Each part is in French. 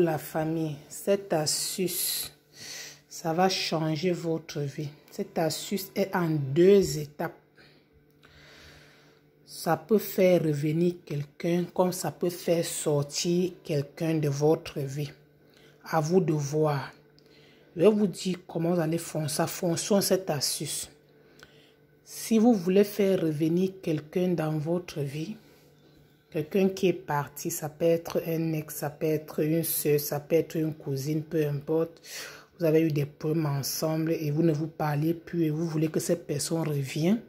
la famille, cette astuce, ça va changer votre vie. Cette astuce est en deux étapes. Ça peut faire revenir quelqu'un comme ça peut faire sortir quelqu'un de votre vie. À vous de voir. Je vais vous dire comment vous allez faire ça fonctionne cette astuce. Si vous voulez faire revenir quelqu'un dans votre vie, Quelqu'un qui est parti, ça peut être un ex, ça peut être une soeur, ça peut être une cousine, peu importe. Vous avez eu des problèmes ensemble et vous ne vous parlez plus et vous voulez que cette personne revienne.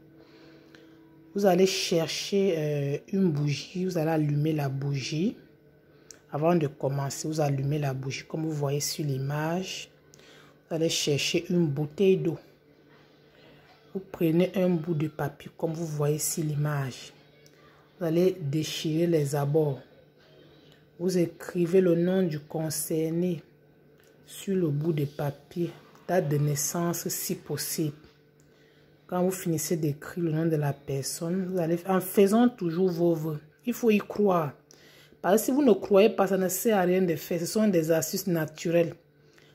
Vous allez chercher euh, une bougie, vous allez allumer la bougie. Avant de commencer, vous allumez la bougie comme vous voyez sur l'image. Vous allez chercher une bouteille d'eau. Vous prenez un bout de papier comme vous voyez sur l'image allez déchirer les abords. Vous écrivez le nom du concerné sur le bout de papier, date de naissance si possible. Quand vous finissez d'écrire le nom de la personne, vous allez en faisant toujours vos voeux Il faut y croire. Parce que si vous ne croyez pas, ça ne sert à rien de faire. Ce sont des astuces naturelles.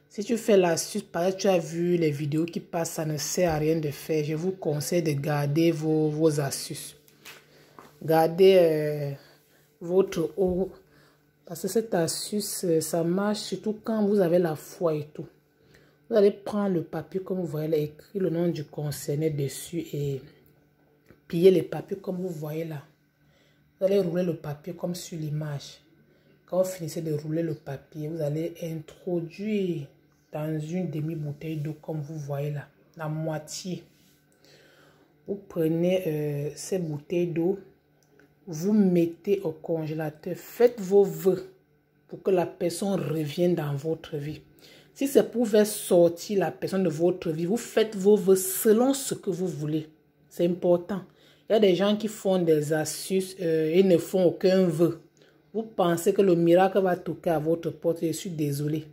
Si tu fais l'astuce, par que tu as vu les vidéos qui passent, ça ne sert à rien de faire. Je vous conseille de garder vos, vos astuces. Gardez euh, votre eau. Parce que cette astuce, euh, ça marche surtout quand vous avez la foi et tout. Vous allez prendre le papier comme vous voyez là, écrit le nom du concerné dessus et piller le papier comme vous voyez là. Vous allez rouler le papier comme sur l'image. Quand vous finissez de rouler le papier, vous allez introduire dans une demi-bouteille d'eau comme vous voyez là, la moitié. Vous prenez euh, ces bouteilles d'eau, vous mettez au congélateur, faites vos vœux pour que la personne revienne dans votre vie. Si c'est pouvait sortir la personne de votre vie, vous faites vos vœux selon ce que vous voulez. C'est important. Il y a des gens qui font des astuces euh, et ne font aucun vœu. Vous pensez que le miracle va toquer à votre porte. Je suis désolé.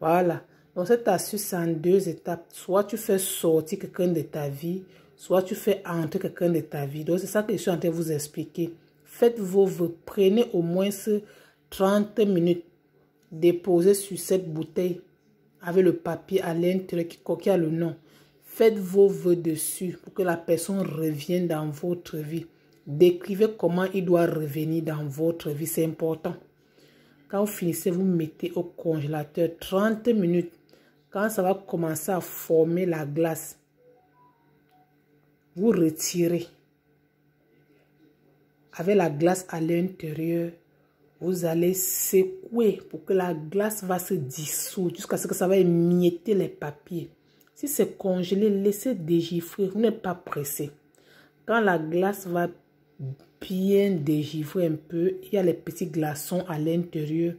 Voilà. Donc cette astuce, en deux étapes. Soit tu fais sortir quelqu'un de ta vie, soit tu fais entrer quelqu'un de ta vie. Donc, c'est ça que je suis en train de vous expliquer. Faites vos vœux. Prenez au moins 30 minutes. Déposez sur cette bouteille avec le papier à l'intérieur qui, coquille le nom. Faites vos vœux dessus pour que la personne revienne dans votre vie. Décrivez comment il doit revenir dans votre vie. C'est important. Quand vous finissez, vous mettez au congélateur 30 minutes. Quand ça va commencer à former la glace, vous retirez. Avec la glace à l'intérieur, vous allez secouer pour que la glace va se dissoudre jusqu'à ce que ça va émietter les papiers. Si c'est congelé, laissez dégifrer, vous n'êtes pas pressé. Quand la glace va bien dégivrer un peu, il y a les petits glaçons à l'intérieur.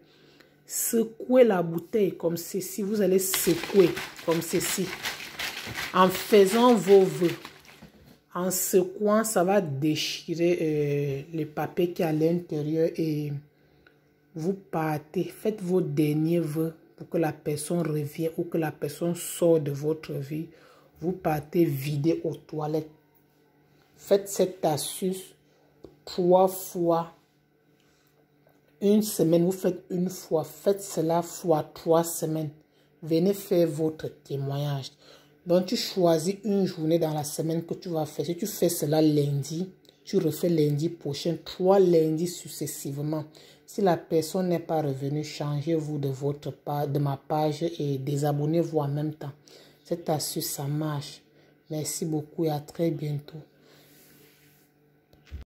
Secouez la bouteille comme ceci, vous allez secouer comme ceci en faisant vos vœux en secouant, ça va déchirer euh, les le papier qui a à l'intérieur et vous partez. Faites vos derniers vœux pour que la personne revienne ou que la personne sorte de votre vie. Vous partez vider aux toilettes. Faites cette astuce trois fois. Une semaine, vous faites une fois. Faites cela fois trois semaines. Venez faire votre témoignage. Donc, tu choisis une journée dans la semaine que tu vas faire. Si tu fais cela lundi, tu refais lundi prochain, trois lundis successivement. Si la personne n'est pas revenue, changez-vous de votre de ma page et désabonnez-vous en même temps. C'est assuré, ça marche. Merci beaucoup et à très bientôt.